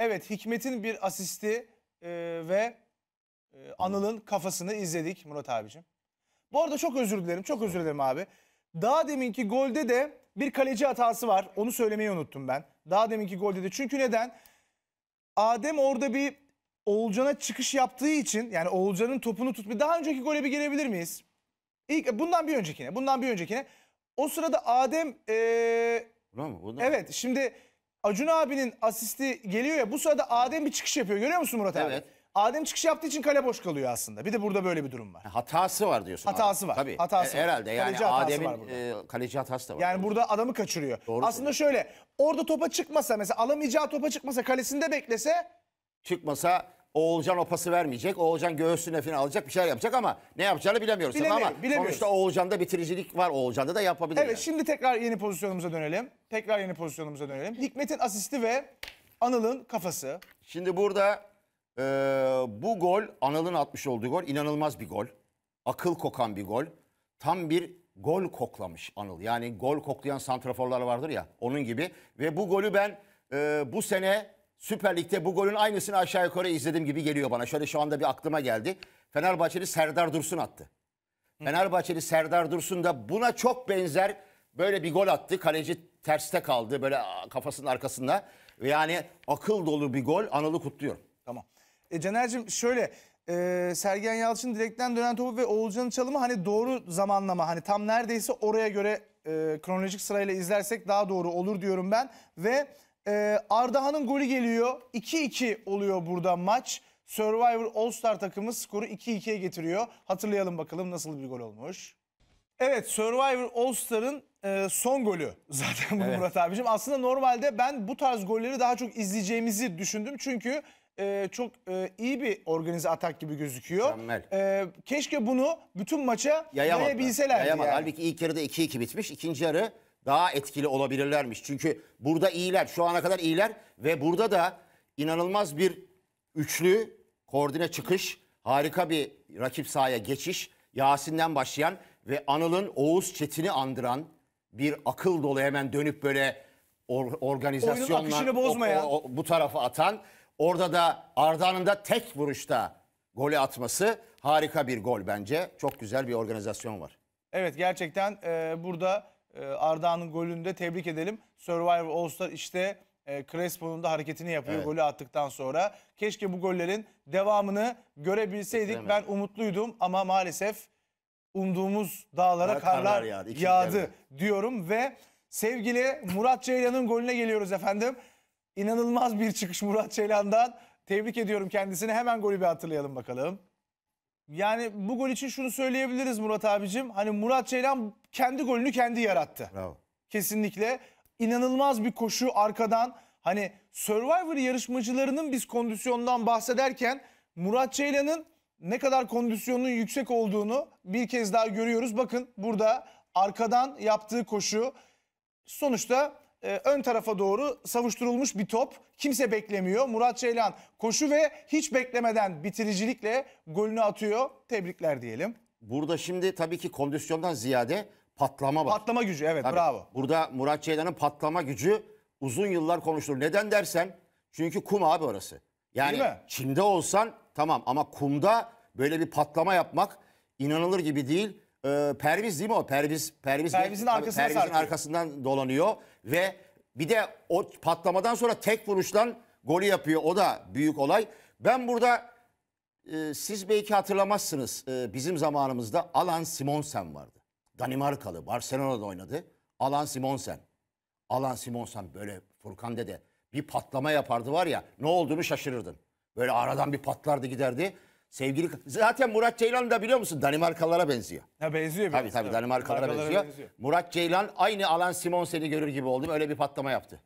Evet Hikmet'in bir asisti e, ve e, Anıl'ın kafasını izledik Murat abicim. Bu arada çok özür dilerim. Çok özür dilerim abi. Daha deminki golde de bir kaleci hatası var. Onu söylemeyi unuttum ben. Daha deminki golde de. Çünkü neden? Adem orada bir Oğulcan'a çıkış yaptığı için yani Oğulcan'ın topunu tutma. Daha önceki gole bir gelebilir miyiz? İlk, bundan bir öncekine. Bundan bir öncekine. O sırada Adem... Ee, Bravo, Evet şimdi Acun abinin asisti geliyor ya bu sırada Adem bir çıkış yapıyor. Görüyor musun Murat abi? Evet. Adem çıkış yaptığı için kale boş kalıyor aslında. Bir de burada böyle bir durum var. Hatası var diyorsun. Hatası abi. var. Tabii. Hatası e, herhalde yani Kaleci Adem'in var e, kaleci hatası da var. Yani burada adamı kaçırıyor. Doğru aslında söylüyorsun. şöyle orada topa çıkmasa mesela alamayacağı topa çıkmasa kalesinde beklese Çıkmasa Oğulcan o pası vermeyecek. Oğulcan göğsüne falan alacak bir şeyler yapacak ama ne yapacağını bilemiyoruz. Bilemiyor- ama bilemiyoruz. sonuçta Oğulcan'da bitiricilik var. Oğulcan'da da yapabilir. Evet yani. şimdi tekrar yeni pozisyonumuza dönelim. Tekrar yeni pozisyonumuza dönelim. Hikmet'in asisti ve Anıl'ın kafası. Şimdi burada e, bu gol Anıl'ın atmış olduğu gol inanılmaz bir gol. Akıl kokan bir gol. Tam bir gol koklamış Anıl. Yani gol koklayan santraforlar vardır ya onun gibi. Ve bu golü ben e, bu sene Süper Lig'de bu golün aynısını aşağı yukarı izledim gibi geliyor bana. Şöyle şu anda bir aklıma geldi. Fenerbahçeli Serdar Dursun attı. Fenerbahçeli Serdar Dursun da buna çok benzer böyle bir gol attı. Kaleci terste kaldı böyle kafasının arkasında. Yani akıl dolu bir gol. Anıl'ı kutluyorum. Tamam. E, Caner'cim şöyle e, Sergen Yalçın direkten dönen topu ve Oğulcan'ın çalımı hani doğru zamanlama hani tam neredeyse oraya göre e, kronolojik sırayla izlersek daha doğru olur diyorum ben ve ee, Ardahan'ın golü geliyor. 2-2 oluyor burada maç. Survivor All Star takımı skoru 2-2'ye getiriyor. Hatırlayalım bakalım nasıl bir gol olmuş. Evet Survivor All Star'ın e, son golü zaten bu evet. Murat abicim. Aslında normalde ben bu tarz golleri daha çok izleyeceğimizi düşündüm. Çünkü e, çok e, iyi bir organize atak gibi gözüküyor. Mükemmel. E, keşke bunu bütün maça Yayamadı. yayabilselerdi. Yayamadı. Yani. Halbuki ilk yarıda 2-2 bitmiş. İkinci yarı daha etkili olabilirlermiş. Çünkü burada iyiler, şu ana kadar iyiler ve burada da inanılmaz bir üçlü koordine çıkış, harika bir rakip sahaya geçiş, Yasin'den başlayan ve Anıl'ın Oğuz Çetin'i andıran bir akıl dolu hemen dönüp böyle or, organizasyonla bozmaya. O, o, bu tarafa atan. Orada da Arda'nın da tek vuruşta golü atması harika bir gol bence. Çok güzel bir organizasyon var. Evet gerçekten e, burada ee, Arda'nın golünü de tebrik edelim. Survivor All Star işte e, Crespo'nun da hareketini yapıyor evet. golü attıktan sonra. Keşke bu gollerin devamını görebilseydik. Ben umutluydum ama maalesef umduğumuz dağlara Daha karlar, karlar yağdı, yağdı diyorum ve sevgili Murat Ceylan'ın golüne geliyoruz efendim. İnanılmaz bir çıkış Murat Ceylan'dan. Tebrik ediyorum kendisini. Hemen golü bir hatırlayalım bakalım. Yani bu gol için şunu söyleyebiliriz Murat abicim. Hani Murat Ceylan kendi golünü kendi yarattı. Bravo. Kesinlikle inanılmaz bir koşu arkadan hani Survivor yarışmacılarının biz kondisyondan bahsederken Murat Ceylan'ın ne kadar kondisyonun yüksek olduğunu bir kez daha görüyoruz. Bakın burada arkadan yaptığı koşu sonuçta e, ön tarafa doğru savuşturulmuş bir top. Kimse beklemiyor. Murat Ceylan koşu ve hiç beklemeden bitiricilikle golünü atıyor. Tebrikler diyelim. Burada şimdi tabii ki kondisyondan ziyade patlama var. Patlama gücü evet Tabii. bravo. Burada Murat Ceylan'ın patlama gücü uzun yıllar konuşulur. Neden dersen çünkü kum abi orası. Yani Değil Çim'de olsan tamam ama kumda böyle bir patlama yapmak inanılır gibi değil. Ee, perviz değil mi o? Perviz, perviz pervizin, arkasına pervizin arkasından dolanıyor ve bir de o patlamadan sonra tek vuruştan golü yapıyor. O da büyük olay. Ben burada e, siz belki hatırlamazsınız. E, bizim zamanımızda Alan Simonsen vardı. Danimarkalı Barcelona'da oynadı. Alan Simonsen. Alan Simonsen böyle Furkan dede bir patlama yapardı var ya ne olduğunu şaşırırdın. Böyle aradan bir patlardı giderdi. Sevgili zaten Murat Ceylan da biliyor musun Danimarkalılara benziyor. Ha benziyor biraz. Tabii tabii Danimarkalılara benziyor. benziyor. Murat Ceylan aynı Alan Simonsen'i görür gibi oldum. Öyle bir patlama yaptı.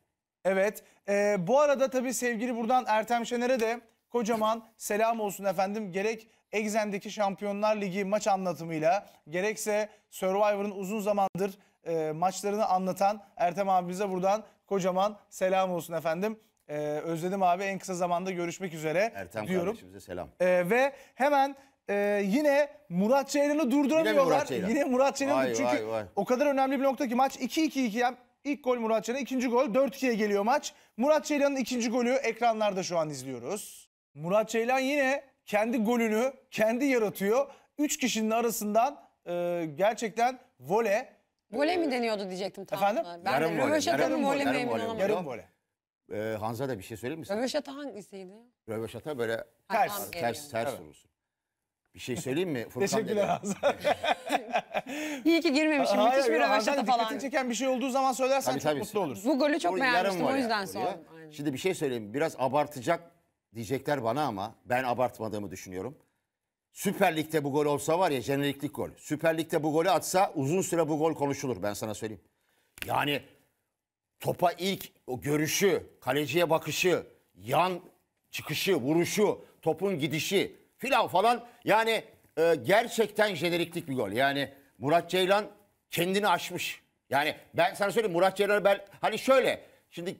Evet. E, bu arada tabii sevgili buradan Ertem Şener'e de Kocaman selam olsun efendim. Gerek Exen'deki Şampiyonlar Ligi maç anlatımıyla gerekse Survivor'ın uzun zamandır e, maçlarını anlatan Ertem abimize buradan kocaman selam olsun efendim. E, özledim abi en kısa zamanda görüşmek üzere Ertem diyorum. kardeşimize selam. E, ve hemen e, yine Murat Ceylan'ı durduramıyorlar. Yine Murat Ceylan. Ceylan. Çünkü vay, vay. o kadar önemli bir nokta ki maç 2-2-2 ilk gol Murat Ceylan, ikinci gol 4-2'ye geliyor maç. Murat Ceylan'ın ikinci golü ekranlarda şu an izliyoruz. Murat Ceylan yine kendi golünü kendi yaratıyor. Üç kişinin arasından e, gerçekten vole. Vole mi deniyordu diyecektim tam. Efendim? Ben yarım de Röveşat'ın vole mi emin olamadım. Yarım vole. Ee, Hanza da bir şey söyleyeyim mi sana? Röveşat'a hangisiydi? Röveşat'a böyle ters, ters, ters, ters evet. vurursun. Bir şey söyleyeyim mi? Furkan Teşekkürler Hazar. İyi ki girmemişim. Hayır, Müthiş bir röveşata falan. Dikkatini çeken bir şey olduğu zaman söylersen tabii, çok tabii. mutlu olursun. Bu golü çok beğenmiştim o yüzden sordum. Şimdi bir şey söyleyeyim. Biraz abartacak diyecekler bana ama ben abartmadığımı düşünüyorum. Süper Lig'de bu gol olsa var ya jeneriklik gol. Süper Lig'de bu golü atsa uzun süre bu gol konuşulur ben sana söyleyeyim. Yani topa ilk o görüşü, kaleciye bakışı, yan çıkışı, vuruşu, topun gidişi filan falan yani e, gerçekten jeneriklik bir gol. Yani Murat Ceylan kendini aşmış. Yani ben sana söyleyeyim Murat Ceylan'ı ben hani şöyle şimdi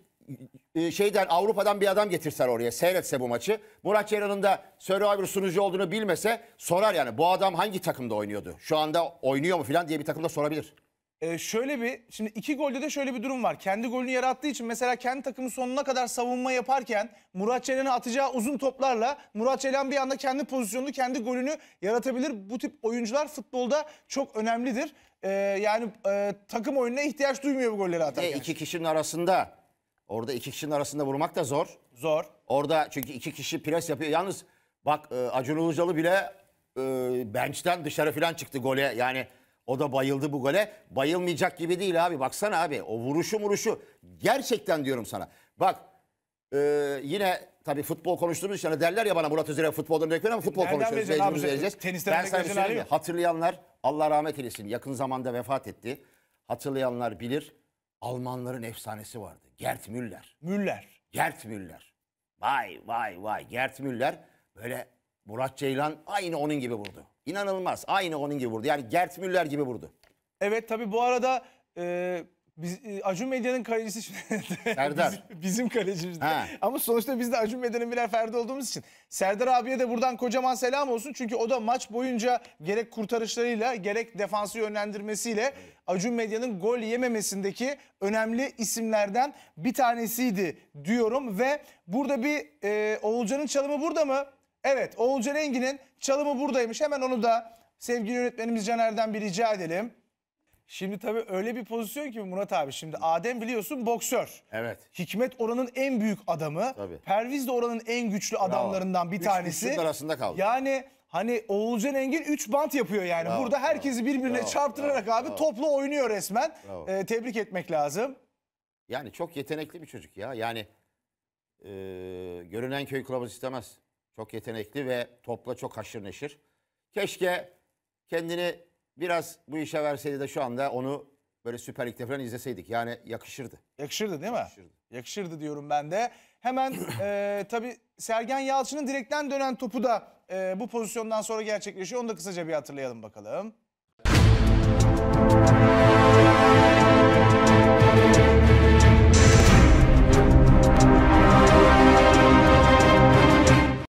ee, şeyden Avrupa'dan bir adam getirsen oraya seyretse bu maçı. Murat Ceylan'ın da Survivor sunucu olduğunu bilmese sorar yani bu adam hangi takımda oynuyordu? Şu anda oynuyor mu falan diye bir takımda sorabilir. Ee, şöyle bir şimdi iki golde de şöyle bir durum var. Kendi golünü yarattığı için mesela kendi takımı sonuna kadar savunma yaparken Murat Çelen'e atacağı uzun toplarla Murat Çelen bir anda kendi pozisyonunu kendi golünü yaratabilir. Bu tip oyuncular futbolda çok önemlidir. Ee, yani e, takım oyununa ihtiyaç duymuyor bu golleri atarken. E, iki kişinin arasında Orada iki kişinin arasında vurmak da zor. Zor. Orada çünkü iki kişi pres yapıyor. Yalnız bak e, Acun Ilıcalı bile e, bench'ten dışarı falan çıktı gole. Yani o da bayıldı bu gole. Bayılmayacak gibi değil abi. Baksana abi o vuruşu vuruşu. Gerçekten diyorum sana. Bak e, yine tabii futbol konuştuğumuz için hani derler ya bana Murat Özer'e futboldan ne veriyorum ama futbol Nereden konuşuyoruz. Seyircimizi vereceğiz. ben sana bir şey Hatırlayanlar Allah rahmet eylesin yakın zamanda vefat etti. Hatırlayanlar bilir. Almanların efsanesi vardı. Gert Müller. Müller. Gert Müller. Vay vay vay. Gert Müller böyle Murat Ceylan aynı onun gibi vurdu. İnanılmaz. Aynı onun gibi vurdu. Yani Gert Müller gibi vurdu. Evet tabii bu arada e, biz, e, Acun Medya'nın kalecisi şimdi. Serdar. bizim, bizim kalecimiz. de. Ama sonuçta biz de Acun Medya'nın birer ferdi olduğumuz için. Serdar abiye de buradan kocaman selam olsun. Çünkü o da maç boyunca gerek kurtarışlarıyla gerek defansı yönlendirmesiyle Acun Medya'nın gol yememesindeki önemli isimlerden bir tanesiydi diyorum. Ve burada bir e, Oğulcan'ın çalımı burada mı? Evet Oğulcan Engin'in çalımı buradaymış. Hemen onu da sevgili yönetmenimiz Caner'den bir rica edelim. Şimdi tabii öyle bir pozisyon ki Murat abi şimdi Adem biliyorsun boksör. Evet. Hikmet oranın en büyük adamı. Tabii. Perviz de oranın en güçlü adamlarından bir Üç tanesi. güçlük arasında kaldı. Yani hani Oğulcan Engin 3 bant yapıyor yani. Bravo, Burada herkesi birbirine bravo, çarptırarak bravo, abi bravo. topla oynuyor resmen. Ee, tebrik etmek lazım. Yani çok yetenekli bir çocuk ya. Yani e, görünen köy kılavuz istemez. Çok yetenekli ve topla çok haşır neşir. Keşke kendini Biraz bu işe verseydi de şu anda onu böyle Süper Lig'de falan izleseydik. Yani yakışırdı. Yakışırdı değil mi? Yakışırdı, yakışırdı diyorum ben de. Hemen e, tabii Sergen Yalçın'ın direkten dönen topu da e, bu pozisyondan sonra gerçekleşiyor. Onu da kısaca bir hatırlayalım bakalım.